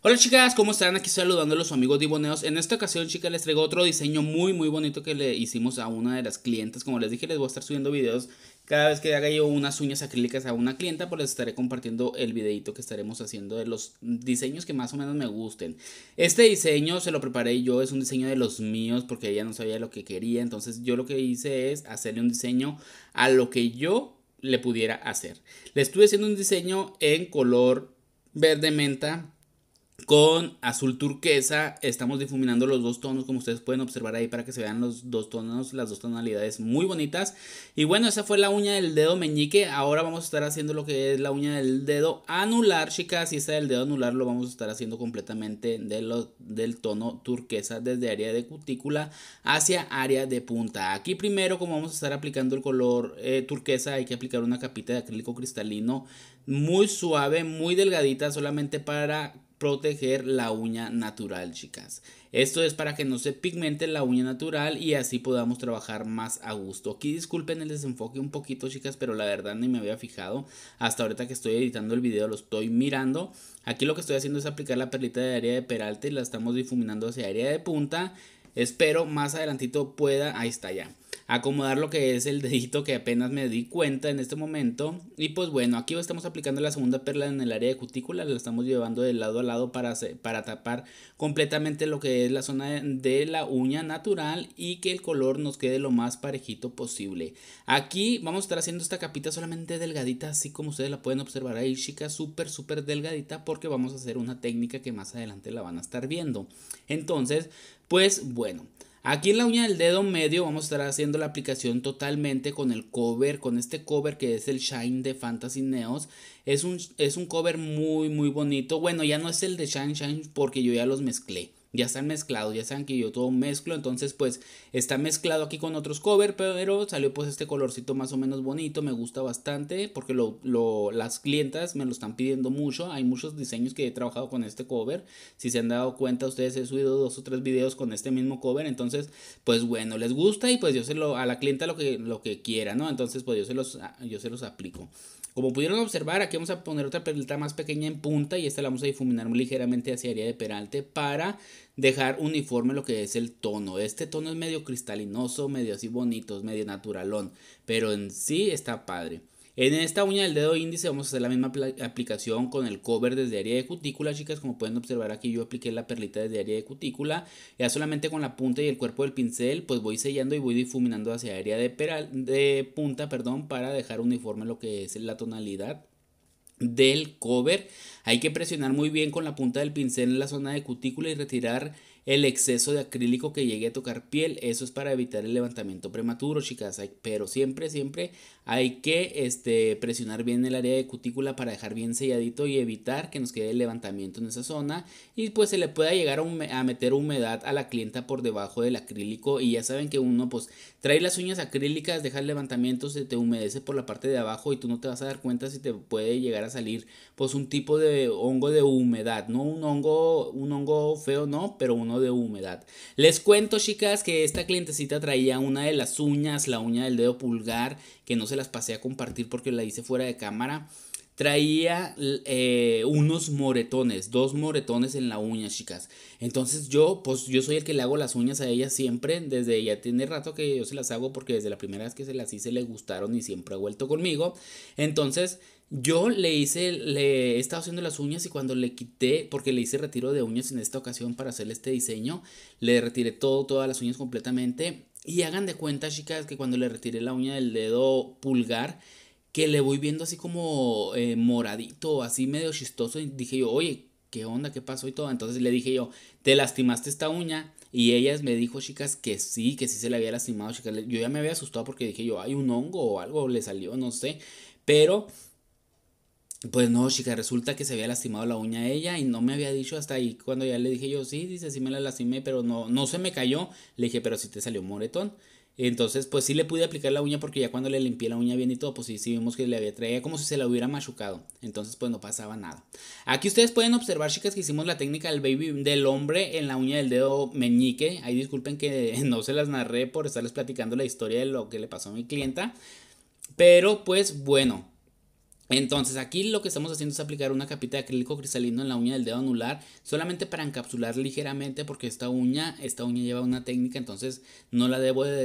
Hola chicas, ¿cómo están? Aquí a los amigos Diboneos. En esta ocasión, chicas, les traigo otro diseño muy muy bonito que le hicimos a una de las clientes. Como les dije, les voy a estar subiendo videos cada vez que haga yo unas uñas acrílicas a una clienta, pues les estaré compartiendo el videito que estaremos haciendo de los diseños que más o menos me gusten. Este diseño se lo preparé yo, es un diseño de los míos porque ella no sabía lo que quería, entonces yo lo que hice es hacerle un diseño a lo que yo le pudiera hacer. Le estuve haciendo un diseño en color verde menta con azul turquesa. Estamos difuminando los dos tonos, como ustedes pueden observar ahí, para que se vean los dos tonos, las dos tonalidades muy bonitas. Y bueno, esa fue la uña del dedo meñique. Ahora vamos a estar haciendo lo que es la uña del dedo anular, chicas. Y esta del dedo anular lo vamos a estar haciendo completamente de del tono turquesa, desde área de cutícula hacia área de punta. Aquí primero, como vamos a estar aplicando el color eh, turquesa, hay que aplicar una capita de acrílico cristalino muy suave, muy delgadita, solamente para proteger la uña natural, chicas. Esto es para que no se pigmente la uña natural y así podamos trabajar más a gusto. Aquí disculpen el desenfoque un poquito, chicas, pero la verdad ni me había fijado. Hasta ahorita que estoy editando el video lo estoy mirando. Aquí lo que estoy haciendo es aplicar la perlita de área de peralte y la estamos difuminando hacia área de punta. Espero más adelantito pueda, ahí está ya acomodar lo que es el dedito que apenas me di cuenta en este momento. Y pues bueno, aquí estamos aplicando la segunda perla en el área de cutícula, la estamos llevando de lado a lado para, para tapar completamente lo que es la zona de la uña natural y que el color nos quede lo más parejito posible. Aquí vamos a estar haciendo esta capita solamente delgadita, así como ustedes la pueden observar ahí, chicas, súper, súper delgadita, porque vamos a hacer una técnica que más adelante la van a estar viendo. Entonces, pues bueno. Aquí en la uña del dedo medio vamos a estar haciendo la aplicación totalmente con el cover, con este cover que es el Shine de Fantasy Neos. Es un, es un cover muy muy bonito. Bueno, ya no es el de Shine Shine porque yo ya los mezclé ya están mezclados, ya saben que yo todo mezclo, entonces pues está mezclado aquí con otros cover, pero salió pues este colorcito más o menos bonito, me gusta bastante porque lo, las clientas me lo están pidiendo mucho, hay muchos diseños que he trabajado con este cover, si se han dado cuenta ustedes he subido dos o tres videos con este mismo cover, entonces pues bueno, les gusta y pues yo se lo, a la clienta lo que, lo que quiera, ¿no? Entonces pues yo se los, yo se los aplico. Como pudieron observar, aquí vamos a poner otra perlita más pequeña en punta y esta la vamos a difuminar muy ligeramente hacia área de peralte para dejar uniforme lo que es el tono. Este tono es medio cristalinoso, medio así bonito, medio naturalón, pero en sí está padre. En esta uña del dedo índice vamos a hacer la misma aplicación con el cover desde área de cutícula, chicas. Como pueden observar aquí yo apliqué la perlita desde área de cutícula. Ya solamente con la punta y el cuerpo del pincel pues voy sellando y voy difuminando hacia área de, de punta perdón, para dejar uniforme lo que es la tonalidad del cover. Hay que presionar muy bien con la punta del pincel en la zona de cutícula y retirar el exceso de acrílico que llegue a tocar piel. Eso es para evitar el levantamiento prematuro, chicas. pero siempre, siempre hay que este, presionar bien el área de cutícula para dejar bien selladito y evitar que nos quede el levantamiento en esa zona. Y pues se le pueda llegar a, a meter humedad a la clienta por debajo del acrílico. Y ya saben que uno pues trae las uñas acrílicas, deja el levantamiento, se te humedece por la parte de abajo y tú no te vas a dar cuenta si te puede llegar a salir pues un tipo de hongo de humedad. No un hongo, un hongo feo, no, pero uno de humedad. Les cuento, chicas, que esta clientecita traía una de las uñas, la uña del dedo pulgar, que no se las pasé a compartir porque la hice fuera de cámara traía eh, unos moretones, dos moretones en la uña, chicas. Entonces yo, pues yo soy el que le hago las uñas a ella siempre, desde ya tiene rato que yo se las hago porque desde la primera vez que se las hice le gustaron y siempre ha vuelto conmigo. Entonces yo le hice, le he estado haciendo las uñas y cuando le quité, porque le hice retiro de uñas en esta ocasión para hacerle este diseño, le retiré todo, todas las uñas completamente. Y hagan de cuenta, chicas, que cuando le retiré la uña del dedo pulgar, que le voy viendo así como eh, moradito, así medio chistoso. Y dije yo, oye, ¿qué onda? ¿Qué pasó? Y todo. Entonces le dije yo, ¿te lastimaste esta uña? Y ella me dijo, chicas, que sí, que sí se le había lastimado, chicas. Yo ya me había asustado porque dije yo, hay un hongo o algo le salió, no sé. Pero pues no, chicas, resulta que se había lastimado la uña ella y no me había dicho hasta ahí cuando ya le dije yo, sí, dice, sí me la lastimé, pero no, no se me cayó. Le dije, pero si te salió moretón. Entonces, pues sí le pude aplicar la uña porque ya cuando le limpié la uña bien y todo, pues sí, vimos que le había traído como si se la hubiera machucado. Entonces, pues no pasaba nada. Aquí ustedes pueden observar, chicas, que hicimos la técnica del baby del hombre en la uña del dedo meñique. Ahí disculpen que no se las narré por estarles platicando la historia de lo que le pasó a mi clienta. Pero pues bueno, entonces aquí lo que estamos haciendo es aplicar una capita de acrílico cristalino en la uña del dedo anular solamente para encapsular ligeramente porque esta uña, esta uña lleva una técnica, entonces no la,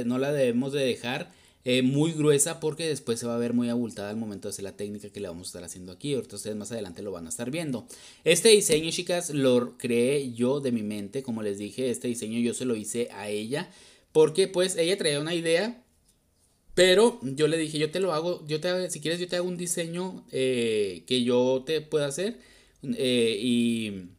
no la debemos de dejar eh, muy gruesa porque después se va a ver muy abultada al momento de hacer la técnica que le vamos a estar haciendo aquí. Ahorita ustedes más adelante lo van a estar viendo. Este diseño, chicas, lo creé yo de mi mente, como les dije, este diseño yo se lo hice a ella porque pues ella traía una idea pero yo le dije, yo te lo hago, yo te, si quieres yo te hago un diseño eh, que yo te pueda hacer eh, y,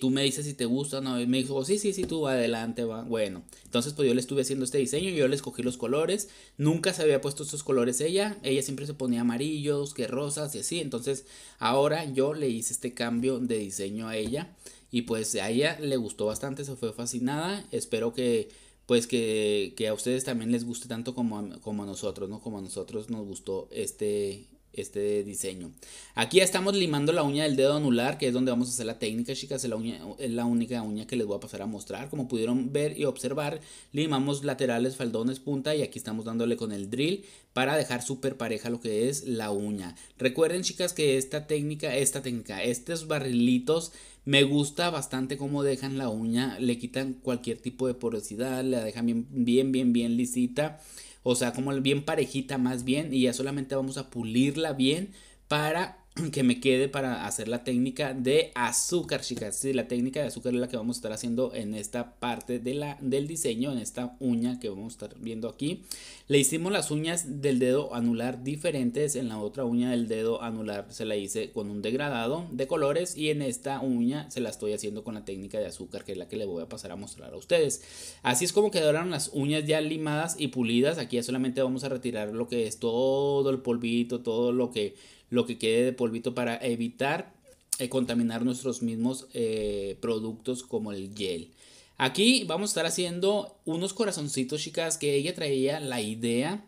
tú me dices si te gusta, ¿no? Y me dijo, sí, sí, sí, tú adelante, va. Bueno, entonces pues yo le estuve haciendo este diseño, yo le escogí los colores, nunca se había puesto estos colores ella, ella siempre se ponía amarillos, que rosas y así, entonces ahora yo le hice este cambio de diseño a ella y pues a ella le gustó bastante, se fue fascinada, espero que pues que, que, a ustedes también les guste tanto como como a nosotros, ¿no? Como a nosotros nos gustó este, este diseño. Aquí ya estamos limando la uña del dedo anular, que es donde vamos a hacer la técnica, chicas. Es la, única uña que les voy a pasar a mostrar. Como pudieron ver y observar, limamos laterales, faldones, punta y aquí estamos dándole con el drill para dejar súper pareja lo que es la uña. Recuerden, chicas, que esta técnica, esta técnica, estos barrilitos... Me gusta bastante cómo dejan la uña, le quitan cualquier tipo de porosidad, la dejan bien, bien, bien, bien lisita o sea, como bien parejita más bien, y ya solamente vamos a pulirla bien para que me quede para hacer la técnica de azúcar, chicas. Sí, la técnica de azúcar es la que vamos a estar haciendo en esta parte de la, del diseño, en esta uña que vamos a estar viendo aquí. Le hicimos las uñas del dedo anular diferentes. En la otra uña del dedo anular se la hice con un degradado de colores y en esta uña se la estoy haciendo con la técnica de azúcar, que es la que le voy a pasar a mostrar a ustedes. Así es como quedaron las uñas ya limadas y pulidas. Aquí ya solamente vamos a retirar lo que es todo el polvito, todo lo que lo que quede de polvito para evitar eh, contaminar nuestros mismos eh, productos como el gel. Aquí vamos a estar haciendo unos corazoncitos, chicas, que ella traía la idea.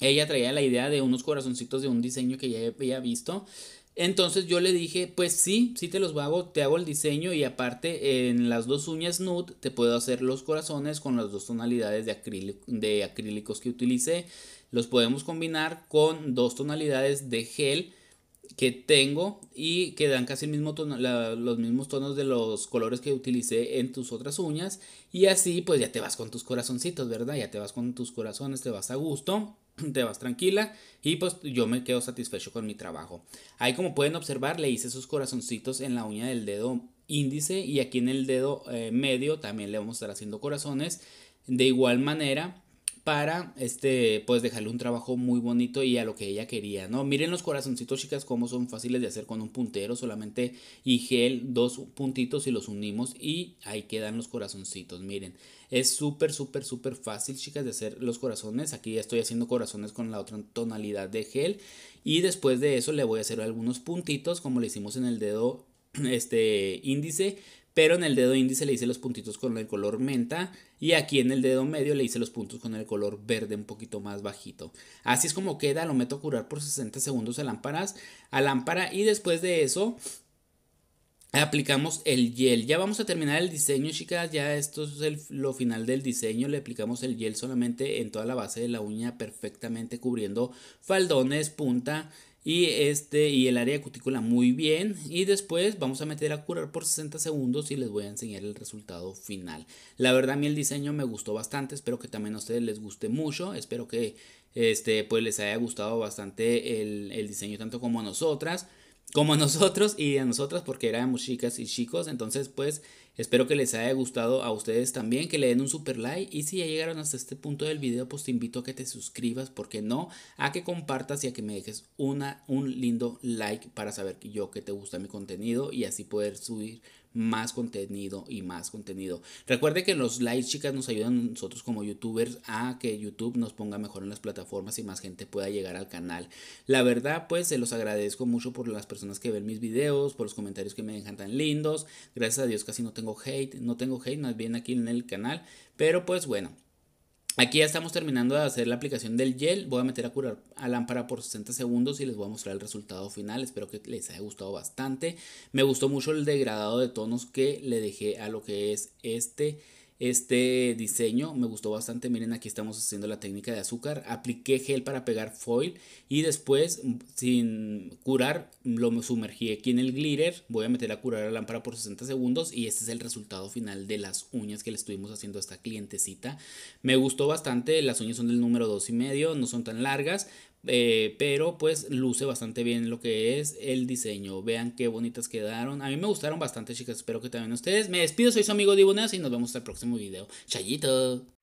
Ella traía la idea de unos corazoncitos de un diseño que ya había visto. Entonces yo le dije, pues sí, sí te los hago, te hago el diseño y aparte en las dos uñas nude te puedo hacer los corazones con las dos tonalidades de, de acrílicos que utilicé los podemos combinar con dos tonalidades de gel que tengo y que dan casi los mismos tonos de los colores que utilicé en tus otras uñas y así pues ya te vas con tus corazoncitos, ¿verdad? Ya te vas con tus corazones, te vas a gusto, te vas tranquila y pues yo me quedo satisfecho con mi trabajo. Ahí como pueden observar le hice esos corazoncitos en la uña del dedo índice y aquí en el dedo eh, medio también le vamos a estar haciendo corazones. De igual manera para este pues dejarle un trabajo muy bonito y a lo que ella quería, ¿no? Miren los corazoncitos, chicas, cómo son fáciles de hacer con un puntero, solamente y gel, dos puntitos y los unimos y ahí quedan los corazoncitos, miren. Es súper, súper, súper fácil, chicas, de hacer los corazones. Aquí ya estoy haciendo corazones con la otra tonalidad de gel. Y después de eso le voy a hacer algunos puntitos, como le hicimos en el dedo este índice pero en el dedo índice le hice los puntitos con el color menta y aquí en el dedo medio le hice los puntos con el color verde un poquito más bajito. Así es como queda, lo meto a curar por 60 segundos a lámparas, a lámpara y después de eso aplicamos el gel. Ya vamos a terminar el diseño, chicas, ya esto es lo final del diseño, le aplicamos el gel solamente en toda la base de la uña perfectamente cubriendo faldones, punta, y este y el área cutícula muy bien y después vamos a meter a curar por 60 segundos y les voy a enseñar el resultado final la verdad a mí el diseño me gustó bastante espero que también a ustedes les guste mucho espero que este pues les haya gustado bastante el, el diseño tanto como a nosotras como a nosotros y a nosotras porque éramos chicas y chicos entonces pues Espero que les haya gustado a ustedes también, que le den un super like y si ya llegaron hasta este punto del video, pues te invito a que te suscribas, porque no? A que compartas y a que me dejes una, un lindo like para saber que yo que te gusta mi contenido y así poder subir más contenido y más contenido. Recuerde que los likes, chicas, nos ayudan nosotros como youtubers a que YouTube nos ponga mejor en las plataformas y más gente pueda llegar al canal. La verdad, pues se los agradezco mucho por las personas que ven mis videos, por los comentarios que me dejan tan lindos. Gracias a Dios casi no tengo hate, no tengo hate más bien aquí en el canal, pero pues bueno. Aquí ya estamos terminando de hacer la aplicación del gel. Voy a meter a curar a lámpara por 60 segundos y les voy a mostrar el resultado final. Espero que les haya gustado bastante. Me gustó mucho el degradado de tonos que le dejé a lo que es este este diseño me gustó bastante. Miren, aquí estamos haciendo la técnica de azúcar. Apliqué gel para pegar foil y después, mm, sin curar, lo sumergí aquí en el glitter. Voy a meter a curar la lámpara por 60 segundos y este es el resultado final de las uñas que le estuvimos haciendo a esta clientecita. Me gustó bastante. Las uñas son del número 2 y medio, no son tan largas, eh, pero pues luce bastante bien lo que es el diseño. Vean qué bonitas quedaron. A mí me gustaron bastante, chicas. Espero que también ustedes. Me despido, soy su amigo Dibonas y nos vemos hasta el próximo video. Chayito.